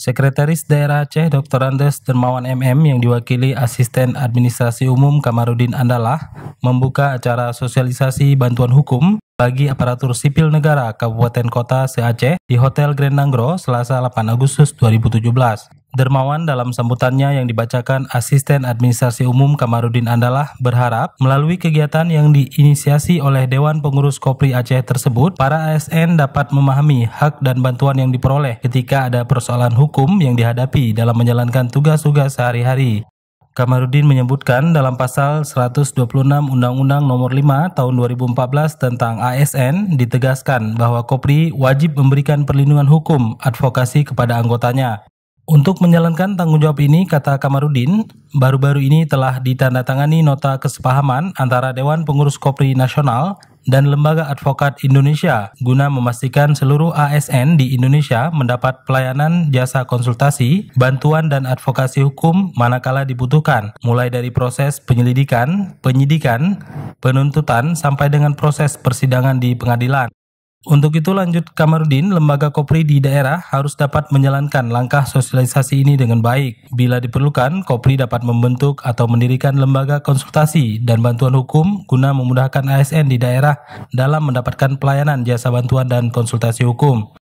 Sekretaris Daerah Aceh Dr. Andes Dermawan MM yang diwakili Asisten Administrasi Umum Kamarudin Andalah membuka acara sosialisasi bantuan hukum bagi aparatur sipil negara Kabupaten Kota se-Aceh di Hotel Grand Nanggro Selasa 8 Agustus 2017. Dermawan dalam sambutannya yang dibacakan Asisten Administrasi Umum Kamarudin Andalah berharap melalui kegiatan yang diinisiasi oleh Dewan Pengurus Kopri Aceh tersebut, para ASN dapat memahami hak dan bantuan yang diperoleh ketika ada persoalan hukum yang dihadapi dalam menjalankan tugas-tugas sehari-hari. Kamarudin menyebutkan dalam pasal 126 Undang-Undang Nomor 5 Tahun 2014 tentang ASN ditegaskan bahwa Kopri wajib memberikan perlindungan hukum advokasi kepada anggotanya. Untuk menjalankan tanggung jawab ini, kata Kamarudin, baru-baru ini telah ditandatangani nota kesepahaman antara Dewan Pengurus Kopri Nasional dan Lembaga Advokat Indonesia guna memastikan seluruh ASN di Indonesia mendapat pelayanan jasa konsultasi, bantuan dan advokasi hukum manakala dibutuhkan, mulai dari proses penyelidikan, penyidikan, penuntutan sampai dengan proses persidangan di pengadilan. Untuk itu lanjut Kamarudin, lembaga KOPRI di daerah harus dapat menjalankan langkah sosialisasi ini dengan baik. Bila diperlukan, KOPRI dapat membentuk atau mendirikan lembaga konsultasi dan bantuan hukum guna memudahkan ASN di daerah dalam mendapatkan pelayanan jasa bantuan dan konsultasi hukum.